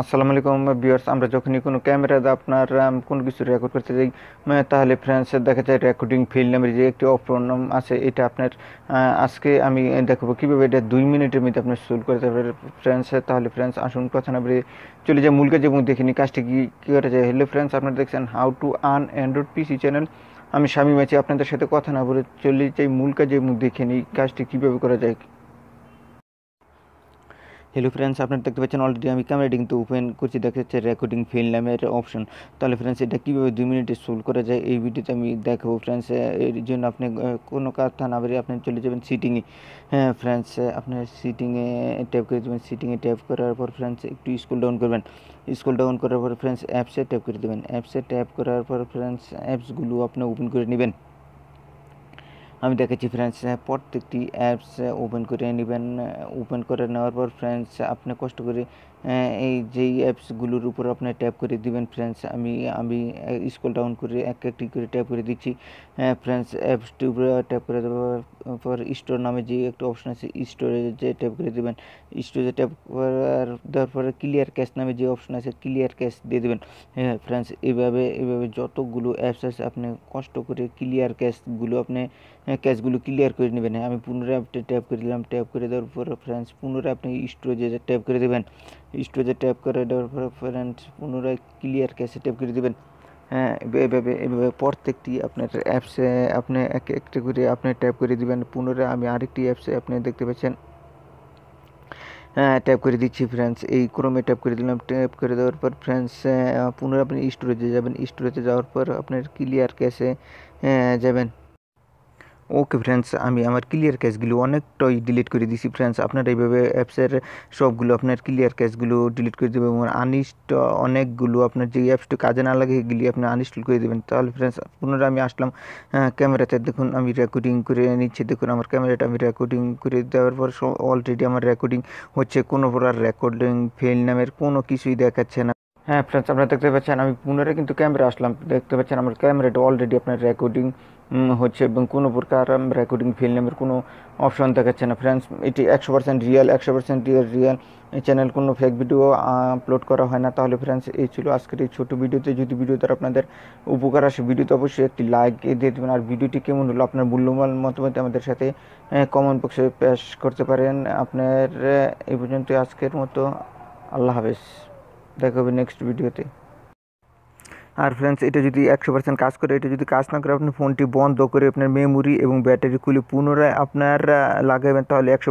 আসসালামু আলাইকুম ভিউয়ার্স আমরা যখনই কোনো ক্যামেরাতে আপনার কোনো কিছু রেকর্ড করতে যাই তাহলে ফ্রেন্ডস দেখা যায় রেকর্ডিং ফিল নামের যে একটি অপশন আছে এটা আপনার আজকে আমি দেখাবো কীভাবে এটা দুই মিনিটের মধ্যে আপনার শুরু করতে পারে ফ্রেন্ডস তাহলে ফ্রেন্ডস আসুন কথা না বেরিয়ে চলে যায় মূল কাজ এবং দেখিনি কাজটি কী কী করা যায় হ্যালো ফ্রেন্ডস আপনারা দেখছেন হাউ টু আন অ্যান্ড্রয়েড পিসি চ্যানেল আমি স্বামী মাছি আপনাদের সাথে কথা না বলে চলে যাই মূল কাজে এবং দেখে নিই কাজটি কীভাবে করা যায় হ্যালো ফ্রেন্ডস আপনারা দেখতে পাচ্ছেন অলরেডি আমি ক্যামেরাটি কিন্তু ওপেন করছি দেখা যাচ্ছে রেকর্ডিং ফিল নামের অপশন তাহলে ফ্রেন্ডস এটা কীভাবে দুই মিনিটে সলভ করা যায় এই ভিডিওতে আমি দেখাবো ফ্রেন্ডস এর জন্য আপনি কোনো কথা না বেরিয়ে আপনি চলে যাবেন সিটিংয়ে হ্যাঁ ফ্রেন্ডস আপনার সিটিংয়ে ট্যাপ করে দেবেন সিটিংয়ে ট্যাপ করার পর ফ্রেন্ডস একটু স্কুল ডাউন করবেন স্কুল ডাউন করার পর ফ্রেন্ডস অ্যাপসে ট্যাপ করে দেবেন অ্যাপসে ট্যাপ করার পর ফ্রেন্ডস অ্যাপসগুলো আপনি ওপেন করে নেবেন আমি দেখেছি ফ্রেন্ডস প্রত্যেকটি অ্যাপস ওপেন করে নেবেন ওপেন করে নেওয়ার পর ফ্রেন্ডস আপনি কষ্ট করে এই যেই অ্যাপসগুলোর উপর আপনার ট্যাপ করে দিবেন ফ্রেন্ডস আমি আমি স্কুল ডাউন করে এক একটি করে ট্যাপ করে দিচ্ছি ফ্রেন্ডস অ্যাপসটি উপরে ট্যাপ করে দেওয়ার পর স্টোর নামে যে একটা অপশন আছে স্টোরে যে ট্যাপ করে দেবেন স্টোরে ট্যাপ করার দেওয়ার পরে ক্লিয়ার ক্যাশ নামে যে অপশন আছে ক্লিয়ার ক্যাশ দিয়ে দেবেন হ্যাঁ ফ্রেন্ডস এইভাবে এইভাবে যতগুলো অ্যাপস আছে আপনি কষ্ট করে ক্লিয়ার ক্যাশগুলো আপনি ক্যাশগুলো ক্লিয়ার করে নেবেন হ্যাঁ, আমি পুনরায় ট্যাপ করে দিলাম ট্যাপ করে দেওয়ার পর ফ্রেন্ডস পুনরায় আপনি স্টোরে ট্যাপ করে দেবেন স্টোরেজে ট্যাপ করে দেওয়ার পরে ফ্রেন্ডস পুনরায় ক্লিয়ার ক্যাশে ট্যাপ করে দেবেন হ্যাঁ এভাবে এভাবে প্রত্যেকটি আপনার অ্যাপসে আপনি এক একটা করে আপনি ট্যাপ করে দিবেন পুনরায় আমি আরেকটি অ্যাপসে আপনি দেখতে পাচ্ছেন হ্যাঁ ট্যাপ করে দিচ্ছি ফ্রেন্ডস এই ক্রমে ট্যাপ করে দিলাম ট্যাপ করে দেওয়ার পর ফ্রেন্ডস পুনরায় আপনি স্টোরেজে যাবেন স্টোরেজে যাওয়ার পর আপনার ক্লিয়ার ক্যাশে যাবেন ওকে ফ্রেন্ডস আমি আমার ক্লিয়ার ক্যাশগুলো অনেকটাই ডিলিট করে দিছি ফ্রেন্ডস আপনারা এইভাবে অ্যাপসের সবগুলো আপনার ক্লিয়ার ক্যাশগুলো ডিলিট করে দেবেন এবং আনইস্ট অনেকগুলো আপনার যে অ্যাপসটি কাজে না লাগে এগুলি আপনি আনইনস্টল করে দেবেন তাহলে ফ্রেন্ডস পুনরায় আমি আসলাম ক্যামেরাতে দেখুন আমি রেকর্ডিং করে নিচ্ছি দেখুন আমার ক্যামেরাটা আমি রেকর্ডিং করে দেওয়ার পর অলরেডি আমার রেকর্ডিং হচ্ছে কোনো প্রকার রেকর্ডিং ফেল নামের কোনো কিছুই দেখাচ্ছে না হ্যাঁ ফ্রেন্ডস আপনারা দেখতে পাচ্ছেন আমি পুনরায় কিন্তু ক্যামেরা আসলাম দেখতে পাচ্ছেন আমার ক্যামেরাটা অলরেডি আপনার রেকর্ডিং হচ্ছে এবং কোনো প্রকার রেকর্ডিং ফিল নেমের কোনো অপশন দেখাচ্ছে না ফ্রেন্ডস এটি একশো পার্সেন্ট রিয়েল একশো পার্সেন্ট রিয়েল চ্যানেল কোনো ফেক ভিডিও আপলোড করা হয় না তাহলে ফ্রেন্ডস এই ছিল আজকের এই ছোটো ভিডিওতে যদি ভিডিওতে আপনাদের উপকার আসে ভিডিওতে অবশ্যই একটি লাইক দিয়ে দেবেন আর ভিডিওটি কেমন হলো আপনার মূল্যবান মতামত আমাদের সাথে কমেন্ট বক্সে পেশ করতে পারেন আপনার এই পর্যন্ত আজকের মতো আল্লাহ হাফেজ দেখা হবে নেক্সট ভিডিওতে আর ফ্রেন্ডস এটা যদি একশো পার্সেন্ট কাজ করে এটা যদি কাজ না করে আপনি ফোনটি বন্ধ করে আপনার মেমোরি এবং ব্যাটারি খুলে পুনরায় আপনার লাগাবেন তাহলে একশো